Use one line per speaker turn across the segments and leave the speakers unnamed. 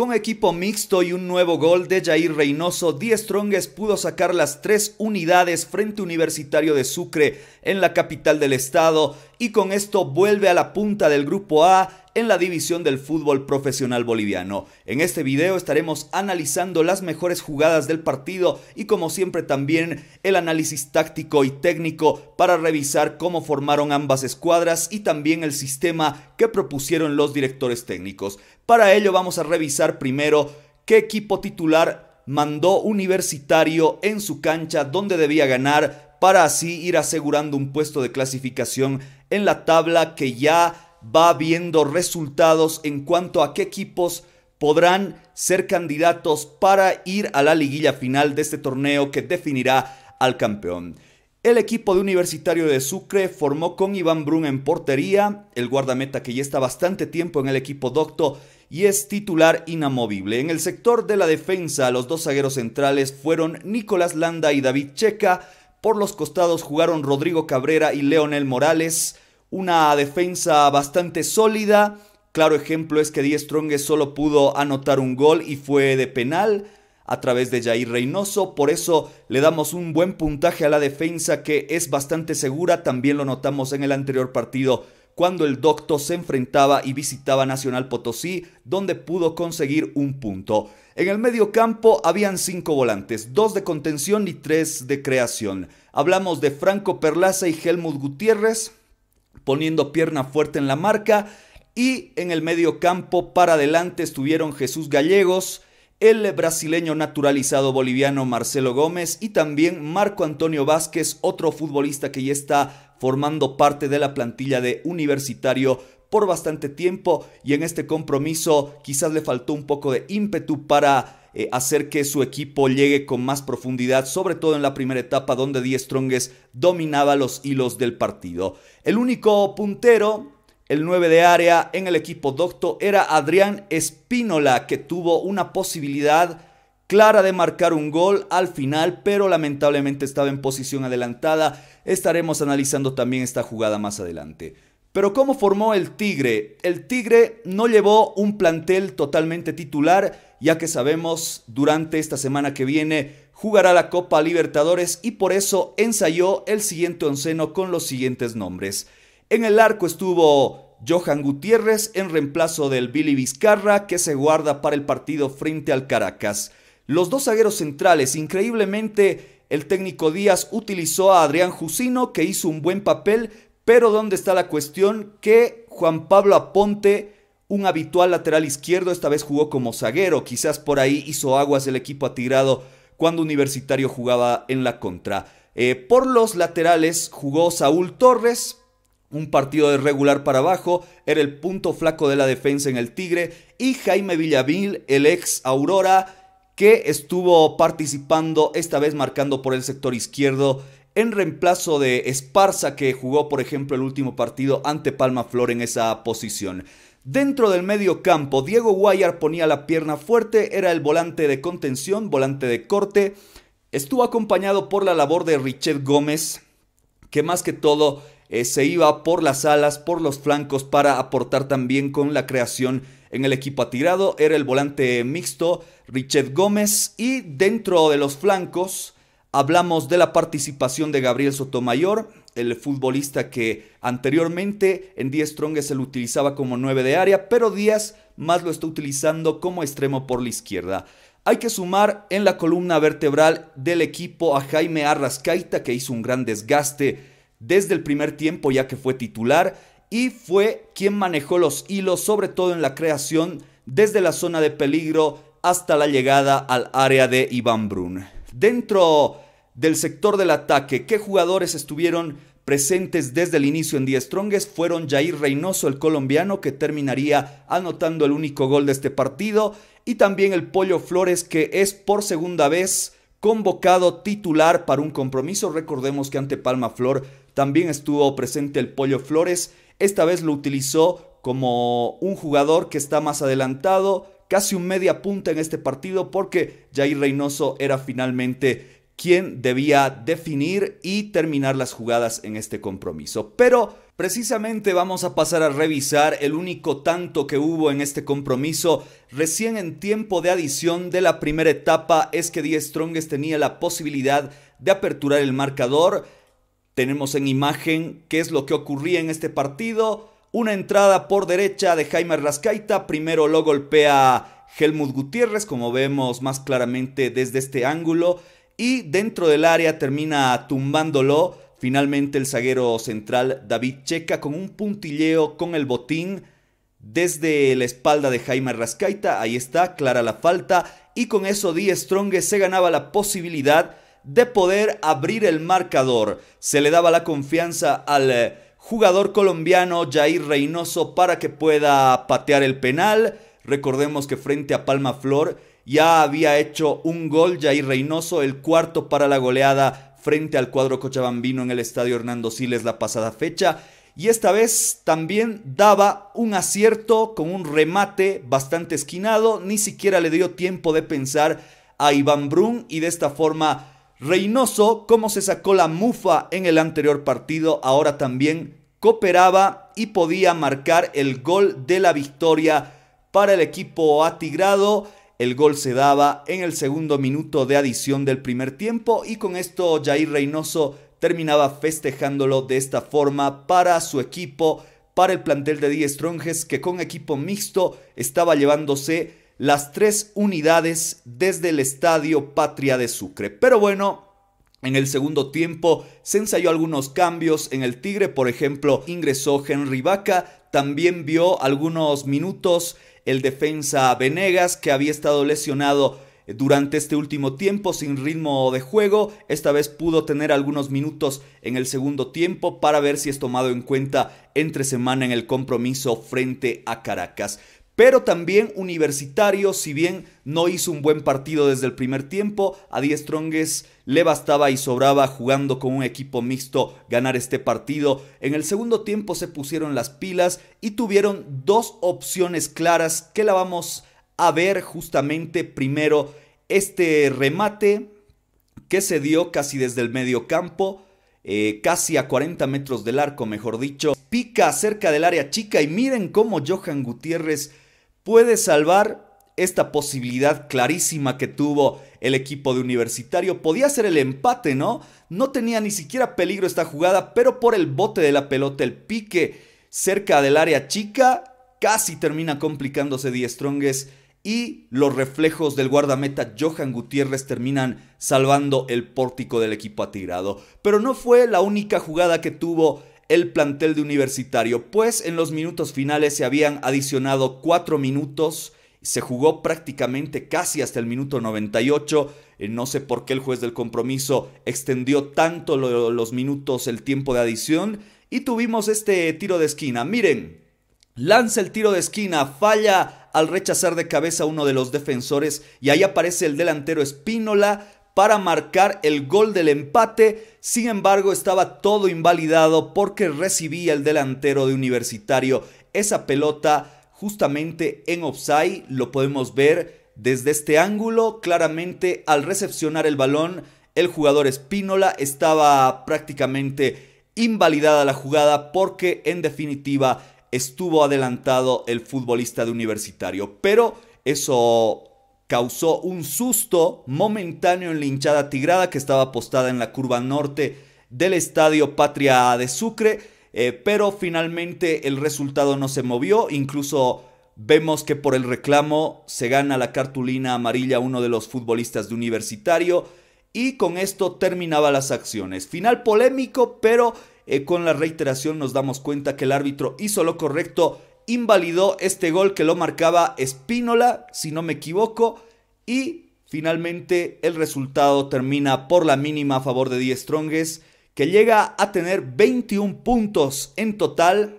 Con equipo mixto y un nuevo gol de Jair Reynoso, Diez Trongues pudo sacar las tres unidades frente Universitario de Sucre en la capital del estado y con esto vuelve a la punta del grupo A en la división del fútbol profesional boliviano. En este video estaremos analizando las mejores jugadas del partido y como siempre también el análisis táctico y técnico para revisar cómo formaron ambas escuadras y también el sistema que propusieron los directores técnicos. Para ello vamos a revisar primero qué equipo titular mandó Universitario en su cancha donde debía ganar para así ir asegurando un puesto de clasificación en la tabla que ya va viendo resultados en cuanto a qué equipos podrán ser candidatos para ir a la liguilla final de este torneo que definirá al campeón. El equipo de Universitario de Sucre formó con Iván Brun en portería, el guardameta que ya está bastante tiempo en el equipo docto y es titular inamovible. En el sector de la defensa, los dos zagueros centrales fueron Nicolás Landa y David Checa. Por los costados jugaron Rodrigo Cabrera y Leonel Morales una defensa bastante sólida. Claro ejemplo es que Díaz strong solo pudo anotar un gol y fue de penal a través de Jair Reynoso, por eso le damos un buen puntaje a la defensa que es bastante segura, también lo notamos en el anterior partido cuando el Docto se enfrentaba y visitaba Nacional Potosí, donde pudo conseguir un punto. En el medio campo habían cinco volantes, dos de contención y tres de creación. Hablamos de Franco Perlaza y Helmut Gutiérrez, poniendo pierna fuerte en la marca. Y en el medio campo para adelante estuvieron Jesús Gallegos, el brasileño naturalizado boliviano Marcelo Gómez y también Marco Antonio Vázquez, otro futbolista que ya está formando parte de la plantilla de Universitario por bastante tiempo y en este compromiso quizás le faltó un poco de ímpetu para eh, hacer que su equipo llegue con más profundidad, sobre todo en la primera etapa donde Die Strongest dominaba los hilos del partido. El único puntero, el 9 de área en el equipo docto, era Adrián Espínola, que tuvo una posibilidad clara de marcar un gol al final, pero lamentablemente estaba en posición adelantada. Estaremos analizando también esta jugada más adelante. Pero ¿cómo formó el Tigre? El Tigre no llevó un plantel totalmente titular, ya que sabemos durante esta semana que viene jugará la Copa Libertadores y por eso ensayó el siguiente onceno con los siguientes nombres. En el arco estuvo Johan Gutiérrez en reemplazo del Billy Vizcarra que se guarda para el partido frente al Caracas. Los dos zagueros centrales, increíblemente, el técnico Díaz utilizó a Adrián Jusino que hizo un buen papel, pero ¿dónde está la cuestión? Que Juan Pablo Aponte, un habitual lateral izquierdo, esta vez jugó como zaguero. Quizás por ahí hizo aguas el equipo atirado cuando Universitario jugaba en la contra. Eh, por los laterales jugó Saúl Torres, un partido de regular para abajo, era el punto flaco de la defensa en el Tigre, y Jaime Villavil, el ex Aurora, que estuvo participando, esta vez marcando por el sector izquierdo en reemplazo de Esparza que jugó por ejemplo el último partido ante Palma Flor en esa posición. Dentro del medio campo, Diego Guayar ponía la pierna fuerte, era el volante de contención, volante de corte. Estuvo acompañado por la labor de Richet Gómez, que más que todo eh, se iba por las alas, por los flancos, para aportar también con la creación en el equipo atirado. Era el volante mixto, Richard Gómez, y dentro de los flancos, Hablamos de la participación de Gabriel Sotomayor, el futbolista que anteriormente en Díaz Strong se lo utilizaba como 9 de área, pero Díaz más lo está utilizando como extremo por la izquierda. Hay que sumar en la columna vertebral del equipo a Jaime Arrascaita, que hizo un gran desgaste desde el primer tiempo ya que fue titular y fue quien manejó los hilos, sobre todo en la creación, desde la zona de peligro hasta la llegada al área de Iván Brun. Dentro del sector del ataque, ¿qué jugadores estuvieron presentes desde el inicio en Díaz Strongest fueron Jair Reynoso, el colombiano, que terminaría anotando el único gol de este partido, y también el Pollo Flores, que es por segunda vez convocado titular para un compromiso. Recordemos que ante Palma Flor también estuvo presente el Pollo Flores, esta vez lo utilizó como un jugador que está más adelantado, casi un media punta en este partido porque Jair Reynoso era finalmente quien debía definir y terminar las jugadas en este compromiso. Pero precisamente vamos a pasar a revisar el único tanto que hubo en este compromiso. Recién en tiempo de adición de la primera etapa es que Diez Strongest tenía la posibilidad de aperturar el marcador. Tenemos en imagen qué es lo que ocurría en este partido. Una entrada por derecha de Jaime Rascaita, primero lo golpea Helmut Gutiérrez, como vemos más claramente desde este ángulo, y dentro del área termina tumbándolo finalmente el zaguero central David Checa con un puntilleo con el botín desde la espalda de Jaime Rascaita, ahí está, clara la falta, y con eso Díez Strong se ganaba la posibilidad de poder abrir el marcador. Se le daba la confianza al eh, jugador colombiano Jair Reynoso para que pueda patear el penal. Recordemos que frente a Palma Flor ya había hecho un gol Jair Reynoso, el cuarto para la goleada frente al cuadro cochabambino en el estadio Hernando Siles la pasada fecha. Y esta vez también daba un acierto con un remate bastante esquinado, ni siquiera le dio tiempo de pensar a Iván Brun y de esta forma Reynoso, como se sacó la mufa en el anterior partido, ahora también cooperaba y podía marcar el gol de la victoria para el equipo atigrado. El gol se daba en el segundo minuto de adición del primer tiempo y con esto Jair Reynoso terminaba festejándolo de esta forma para su equipo, para el plantel de 10 Tronjes que con equipo mixto estaba llevándose las tres unidades desde el Estadio Patria de Sucre. Pero bueno, en el segundo tiempo se ensayó algunos cambios en el Tigre, por ejemplo, ingresó Henry Vaca, también vio algunos minutos el defensa Venegas que había estado lesionado eh, durante este último tiempo sin ritmo de juego. Esta vez pudo tener algunos minutos en el segundo tiempo para ver si es tomado en cuenta entre semana en el compromiso frente a Caracas pero también Universitario, si bien no hizo un buen partido desde el primer tiempo, a Diez Trongues le bastaba y sobraba jugando con un equipo mixto ganar este partido. En el segundo tiempo se pusieron las pilas y tuvieron dos opciones claras que la vamos a ver justamente primero este remate que se dio casi desde el medio campo. Eh, casi a 40 metros del arco, mejor dicho. Pica cerca del área chica y miren cómo Johan Gutiérrez puede salvar esta posibilidad clarísima que tuvo el equipo de Universitario. Podía ser el empate, ¿no? No tenía ni siquiera peligro esta jugada, pero por el bote de la pelota, el pique cerca del área chica, casi termina complicándose Die Strongest y los reflejos del guardameta Johan Gutiérrez terminan salvando el pórtico del equipo atigrado. Pero no fue la única jugada que tuvo el plantel de universitario, pues en los minutos finales se habían adicionado cuatro minutos se jugó prácticamente casi hasta el minuto 98. Eh, no sé por qué el juez del compromiso extendió tanto los minutos, el tiempo de adición. Y tuvimos este tiro de esquina. Miren, lanza el tiro de esquina, falla al rechazar de cabeza uno de los defensores y ahí aparece el delantero Espínola para marcar el gol del empate, sin embargo estaba todo invalidado porque recibía el delantero de Universitario esa pelota justamente en offside, lo podemos ver desde este ángulo, claramente al recepcionar el balón el jugador Espínola estaba prácticamente invalidada la jugada porque en definitiva estuvo adelantado el futbolista de Universitario, pero eso causó un susto momentáneo en la hinchada tigrada que estaba apostada en la curva norte del estadio Patria de Sucre, eh, pero finalmente el resultado no se movió, incluso vemos que por el reclamo se gana la cartulina amarilla uno de los futbolistas de universitario y con esto terminaba las acciones. Final polémico, pero eh, con la reiteración nos damos cuenta que el árbitro hizo lo correcto invalidó este gol que lo marcaba Espínola, si no me equivoco, y finalmente el resultado termina por la mínima a favor de Die stronges que llega a tener 21 puntos en total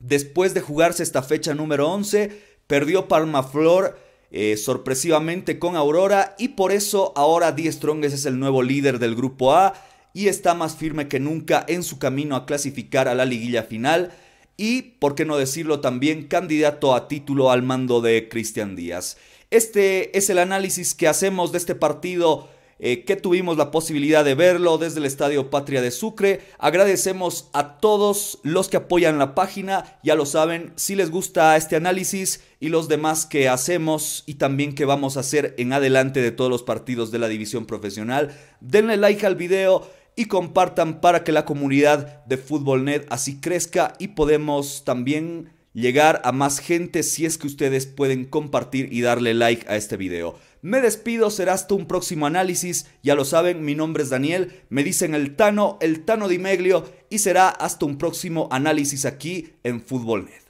después de jugarse esta fecha número 11, perdió Palmaflor eh, sorpresivamente con Aurora y por eso ahora Die stronges es el nuevo líder del grupo A y está más firme que nunca en su camino a clasificar a la liguilla final y, por qué no decirlo también, candidato a título al mando de Cristian Díaz. Este es el análisis que hacemos de este partido eh, que tuvimos la posibilidad de verlo desde el Estadio Patria de Sucre. Agradecemos a todos los que apoyan la página, ya lo saben, si les gusta este análisis y los demás que hacemos y también que vamos a hacer en adelante de todos los partidos de la división profesional. Denle like al video, y compartan para que la comunidad de FútbolNet así crezca y podemos también llegar a más gente si es que ustedes pueden compartir y darle like a este video. Me despido, será hasta un próximo análisis. Ya lo saben, mi nombre es Daniel, me dicen el Tano, el Tano Di Meglio y será hasta un próximo análisis aquí en FútbolNet.